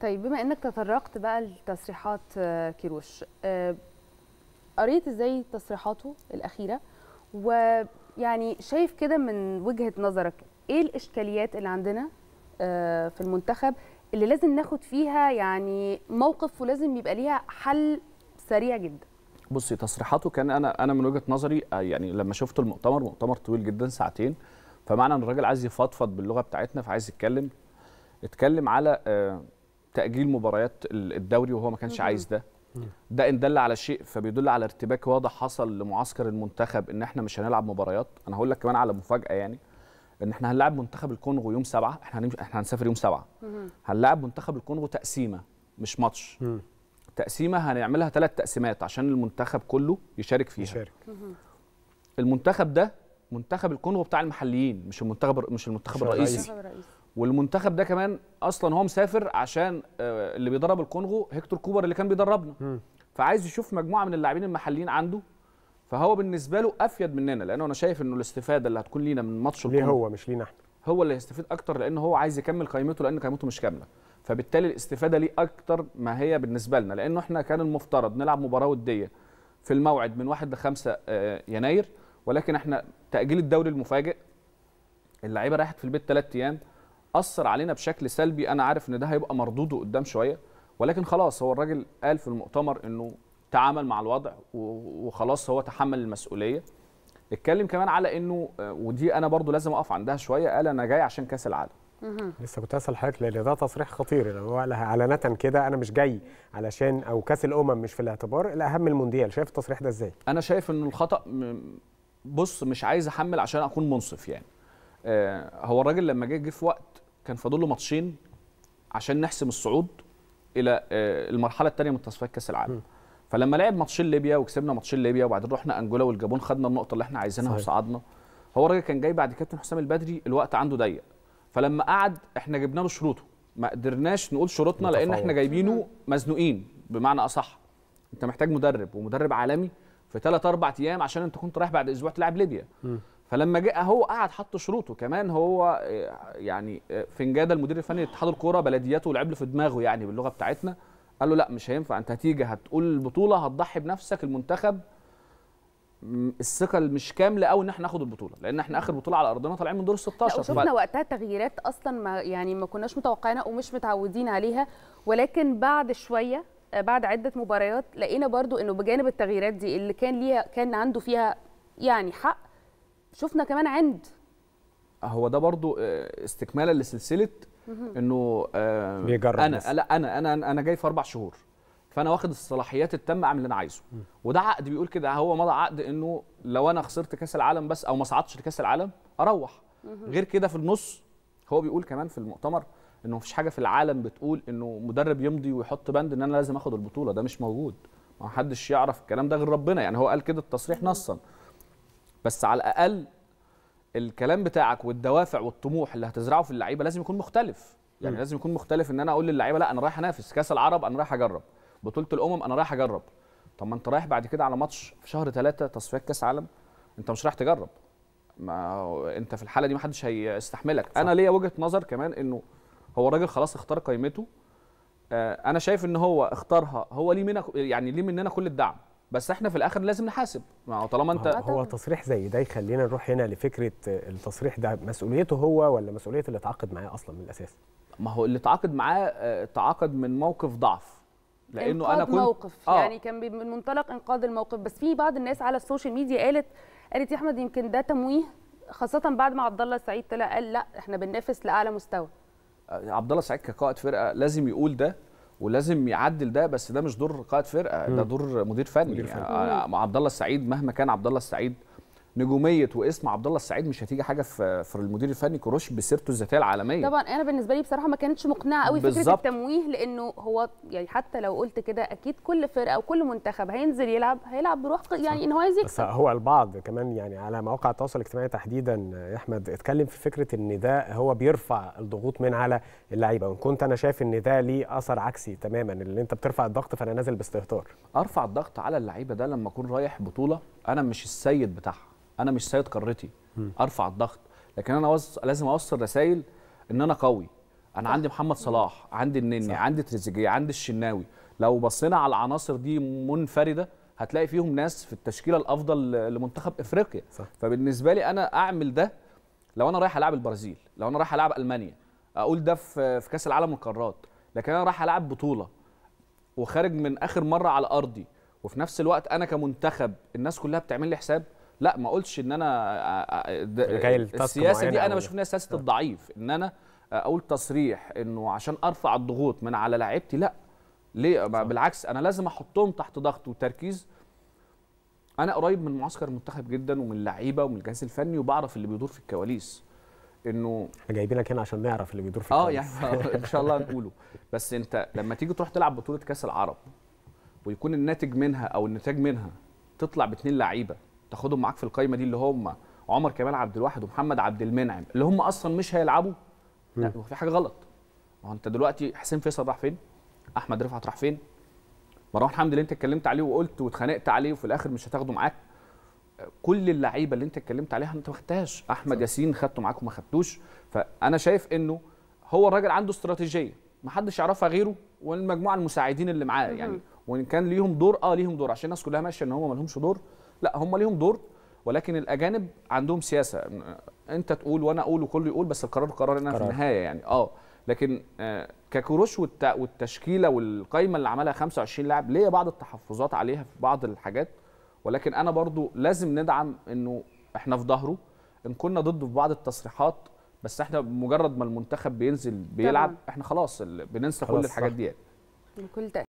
طيب بما انك تطرقت بقى لتصريحات آه، كيروش آه، قريت ازاي تصريحاته الاخيره ويعني شايف كده من وجهه نظرك ايه الاشكاليات اللي عندنا آه، في المنتخب اللي لازم ناخد فيها يعني موقف ولازم يبقى ليها حل سريع جدا بصي تصريحاته كان انا انا من وجهه نظري يعني لما شفت المؤتمر مؤتمر طويل جدا ساعتين فمعنى ان الراجل عايز يفضفض باللغه بتاعتنا فعايز يتكلم اتكلم على آه، تاجيل مباريات الدوري وهو ما كانش عايز ده ده ان دل على شيء فبيدل على ارتباك واضح حصل لمعسكر المنتخب ان احنا مش هنلعب مباريات انا هقول لك كمان على مفاجاه يعني ان احنا هنلعب منتخب الكونغو يوم سبعة احنا هنمش... احنا هنسافر يوم سبعة هنلعب منتخب الكونغو تقسيمه مش ماتش تقسيمه هنعملها ثلاث تقسيمات عشان المنتخب كله يشارك فيها يشارك. المنتخب ده منتخب الكونغو بتاع المحليين مش المنتخب مش المنتخب الرئيسي والمنتخب ده كمان اصلا هو مسافر عشان آه، اللي بيدرب الكونغو هيكتور كوبر اللي كان بيدربنا م. فعايز يشوف مجموعه من اللاعبين المحليين عنده فهو بالنسبه له افيد مننا لانه انا شايف انه الاستفاده اللي هتكون لينا من ماتش الكونغو ليه هو مش لينا احنا هو اللي هيستفيد اكتر لان هو عايز يكمل قائمته لان قائمته مش كامله فبالتالي الاستفاده ليه اكتر ما هي بالنسبه لنا لانه احنا كان المفترض نلعب مباراه وديه في الموعد من 1 ل 5 يناير ولكن احنا تاجيل الدوري المفاجئ اللعيبه راحت في البيت ثلاث ايام اثر علينا بشكل سلبي انا عارف ان ده هيبقى مردوده قدام شويه ولكن خلاص هو الراجل قال في المؤتمر انه تعامل مع الوضع وخلاص هو تحمل المسؤوليه اتكلم كمان على انه آه، ودي انا برضو لازم اقف عندها شويه قال انا جاي عشان كاس العالم لسه كنت هسال حضرتك لان ده تصريح خطير لو هو علانة كده انا مش جاي علشان او كاس الامم مش في الاعتبار الاهم المونديال شايف التصريح ده ازاي انا شايف انه الخطا بص مش عايز احمل عشان اكون منصف يعني آه هو الراجل لما جه جه في وقت كان فاضل له ماتشين عشان نحسم الصعود الى آه، المرحله الثانيه من تصفيات كاس العالم فلما لعب ماتشين ليبيا وكسبنا ماتشين ليبيا وبعدين رحنا انجولا والجابون خدنا النقطه اللي احنا عايزينها صحيح. وصعدنا هو الراجل كان جاي بعد كابتن حسام البدري الوقت عنده ضيق فلما قعد احنا جبنا له شروطه ما قدرناش نقول شروطنا لان احنا جايبينه مزنوقين بمعنى اصح انت محتاج مدرب ومدرب عالمي في ثلاث اربع ايام عشان انت كنت رايح بعد اسبوع تلعب ليبيا م. فلما جه هو قعد حط شروطه كمان هو آه، يعني آه، فنجاده المدير الفني لاتحاد الكوره بلدياته لعب في دماغه يعني باللغه بتاعتنا قال له لا مش هينفع انت هتيجي هتقول البطوله هتضحي بنفسك المنتخب الثقه مش كامله قوي ان احنا ناخد البطوله لان احنا اخر بطوله على ارضنا طالعين من دور 16 16 شفنا ف... وقتها تغييرات اصلا ما يعني ما كناش متوقعينها ومش متعودين عليها ولكن بعد شويه آه، بعد عده مباريات لقينا برضو انه بجانب التغييرات دي اللي كان ليها كان عنده فيها يعني حق شفنا كمان عند هو ده برضو آه، استكمالا لسلسله انه آه، بيجرب انا لا انا انا انا جاي في اربع شهور فانا واخد الصلاحيات التامه اعمل اللي انا عايزه وده عقد بيقول كده هو مضى عقد انه لو انا خسرت كاس العالم بس او ما صعدتش لكاس العالم اروح غير كده في النص هو بيقول كمان في المؤتمر انه مفيش حاجه في العالم بتقول انه مدرب يمضي ويحط بند ان انا لازم اخد البطوله ده مش موجود ما حدش يعرف الكلام ده غير ربنا يعني هو قال كده التصريح نصا بس على الاقل الكلام بتاعك والدوافع والطموح اللي هتزرعه في اللعيبه لازم يكون مختلف يعني م. لازم يكون مختلف ان انا اقول للعيبه لا انا رايح انافس كاس العرب انا رايح اجرب بطوله الامم انا رايح اجرب طب ما انت رايح بعد كده على ماتش في شهر ثلاثة تصفيات كاس عالم انت مش رايح تجرب ما انت في الحاله دي ما حدش هيستحملك صح. انا ليا وجهه نظر كمان انه هو الراجل خلاص اختار قيمته آه انا شايف ان هو اختارها هو ليه منك يعني ليه مننا كل الدعم بس احنا في الاخر لازم نحاسب ما هو طالما انت هو تصريح زي ده يخلينا نروح هنا لفكره التصريح ده مسؤوليته هو ولا مسؤوليه اللي اتعاقد معاه اصلا من الاساس ما هو اللي اتعاقد معاه آه، تعاقد من موقف ضعف لانه انا كنت موقف آه. يعني كان من منطلق انقاذ الموقف بس في بعض الناس على السوشيال ميديا قالت قالت يا احمد يمكن ده تمويه خاصه بعد ما عبد الله السعيد طلع قال لا احنا بننافس لاعلى مستوى آه، عبد الله السعيد كقائد فرقه لازم يقول ده ولازم يعدل ده بس ده مش دور قائد فرقه ده دور مدير فني, مدير فني. يعني عبد الله السعيد مهما كان عبد الله السعيد نجوميه واسم عبد الله السعيد مش هتيجي حاجه في في المدير الفني كروش بسيرته الذاتيه العالميه طبعا انا بالنسبه لي بصراحه ما كانتش مقنعه قوي بالزبط. فكره التمويه لانه هو يعني حتى لو قلت كده اكيد كل فرقه وكل منتخب هينزل يلعب هيلعب بروح يعني ان هو عايز يكسب هو البعض كمان يعني على مواقع التواصل الاجتماعي تحديدا يا احمد اتكلم في فكره ان ده هو بيرفع الضغوط من على اللعيبه وان كنت انا شايف ان ده ليه اثر عكسي تماما اللي انت بترفع الضغط فانا نازل باستهتار ارفع الضغط على اللعيبه ده لما اكون رايح بطوله انا مش السيد بتاعها انا مش سيد قارتي ارفع الضغط لكن انا لازم اوصل رسائل ان انا قوي انا عندي محمد صلاح عندي النني صح. عندي تريزيجيه عندي الشناوي لو بصينا على العناصر دي منفرده هتلاقي فيهم ناس في التشكيله الافضل لمنتخب افريقيا صح. فبالنسبه لي انا اعمل ده لو انا رايح العب البرازيل لو انا رايح العب المانيا اقول ده في كاس العالم القارات لكن انا رايح العب بطوله وخارج من اخر مره على ارضي وفي نفس الوقت انا كمنتخب الناس كلها بتعمل لي حساب لا ما قلتش ان انا آه، آه، آه، السياسه دي انا بشوف انها سياسه الضعيف ان انا اقول تصريح انه عشان ارفع الضغوط من على لعيبتي لا ليه صح. بالعكس انا لازم احطهم تحت ضغط وتركيز انا قريب من معسكر المنتخب جدا ومن اللعيبه ومن الجهاز الفني وبعرف اللي بيدور في الكواليس انه احنا جايبينك هنا عشان نعرف اللي بيدور في الكواليس يعني اه يعني ان شاء الله هنقوله بس انت لما تيجي تروح تلعب بطوله كاس العرب ويكون الناتج منها او النتاج منها تطلع باتنين لعيبه تاخدهم معاك في القايمه دي اللي هم عمر كمال عبد الواحد ومحمد عبد المنعم اللي هم اصلا مش هيلعبوا لا في حاجه غلط ما انت دلوقتي حسين فيصل راح فين؟ احمد رفعت راح فين؟ مروان حمدي اللي انت اتكلمت عليه وقلت واتخانقت عليه وفي الاخر مش هتاخده معاك كل اللعيبه اللي انت اتكلمت عليها انت ما خدتهاش احمد ياسين خدته معاك وما خدتوش فانا شايف انه هو الراجل عنده استراتيجيه ما حدش يعرفها غيره والمجموعه المساعدين اللي معاه يعني وان كان ليهم دور اه ليهم دور عشان الناس كلها ماشيه ان هم ما لهمش دور لا هم ليهم دور ولكن الاجانب عندهم سياسه انت تقول وانا اقول وكله يقول بس القرار قرار انا في النهايه يعني اه لكن آه، ككروش والتشكيله والقايمه اللي عملها 25 لاعب ليا بعض التحفظات عليها في بعض الحاجات ولكن انا برضو لازم ندعم انه احنا في ظهره ان كنا ضده في بعض التصريحات بس احنا مجرد ما المنتخب بينزل بيلعب احنا خلاص بننسى خلاص كل الحاجات دي تأكيد.